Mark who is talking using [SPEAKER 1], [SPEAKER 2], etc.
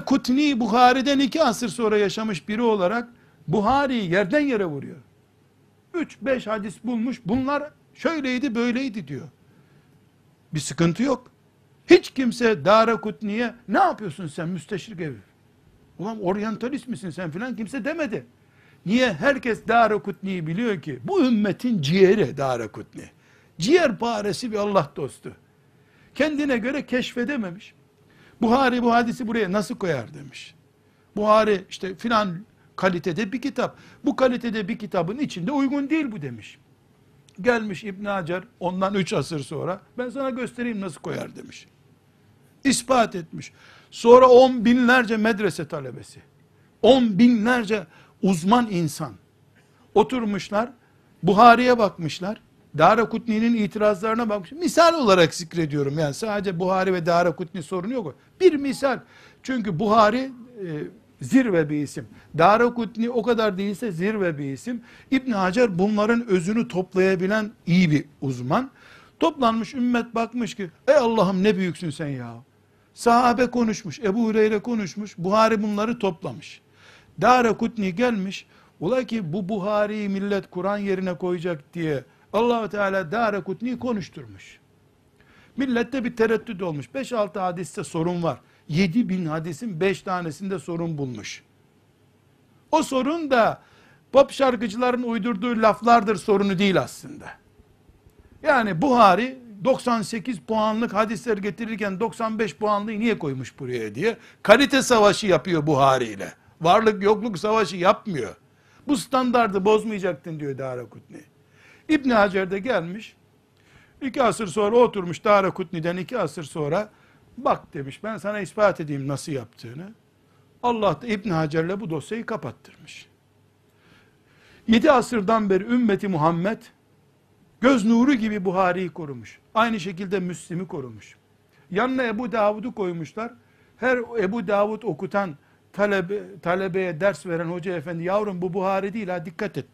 [SPEAKER 1] Ve Kutni Buhari'den iki asır sonra yaşamış biri olarak Buhari'yi yerden yere vuruyor. Üç beş hadis bulmuş. Bunlar şöyleydi böyleydi diyor. Bir sıkıntı yok. Hiç kimse Dara Kutni'ye ne yapıyorsun sen müsteşrik evi? Ulan oryantalist misin sen filan kimse demedi. Niye? Herkes Dara Kutni'yi biliyor ki bu ümmetin ciğeri Dara Kutni. Ciğer paresi bir Allah dostu. Kendine göre keşfedememiş. Buhari bu hadisi buraya nasıl koyar demiş. Buhari işte filan kalitede bir kitap. Bu kalitede bir kitabın içinde uygun değil bu demiş. Gelmiş İbn Hacer ondan 3 asır sonra ben sana göstereyim nasıl koyar demiş. İspat etmiş. Sonra on binlerce medrese talebesi, on binlerce uzman insan oturmuşlar, Buhari'ye bakmışlar. Dara Kutni'nin itirazlarına bak. Misal olarak zikrediyorum yani sadece Buhari ve Dara Kutni sorunu yok. Bir misal. Çünkü Buhari e, zirve bir isim. Dara Kutni o kadar değilse zirve bir isim. İbn Hacer bunların özünü toplayabilen iyi bir uzman. Toplanmış ümmet bakmış ki ey Allah'ım ne büyüksün sen ya. Sahabe konuşmuş, Ebu Hureyre konuşmuş, Buhari bunları toplamış. Dara Kutni gelmiş, ola ki bu Buhari'yi millet Kur'an yerine koyacak diye Allahu Teala Dare Kutni konuşturmuş. Millette bir tereddüt olmuş. 5-6 hadiste sorun var. 7 bin hadisin 5 tanesinde sorun bulmuş. O sorun da pop şarkıcıların uydurduğu laflardır sorunu değil aslında. Yani Buhari 98 puanlık hadisler getirirken 95 puanlıyı niye koymuş buraya diye kalite savaşı yapıyor Buhari ile. Varlık yokluk savaşı yapmıyor. Bu standardı bozmayacaktın diyor Dara Kutni. İbn Hacer de gelmiş. İki asır sonra oturmuş Kutni'den iki asır sonra bak demiş ben sana ispat edeyim nasıl yaptığını. Allah da İbn Hacer'le bu dosyayı kapattırmış. Yedi asırdan beri ümmeti Muhammed göz nuru gibi Buhari'yi korumuş. Aynı şekilde Müslim'i korumuş. Yanına Ebu Davud'u koymuşlar. Her Ebu Davud okutan talebe, talebeye ders veren hoca efendi yavrum bu Buhari değil ha dikkat et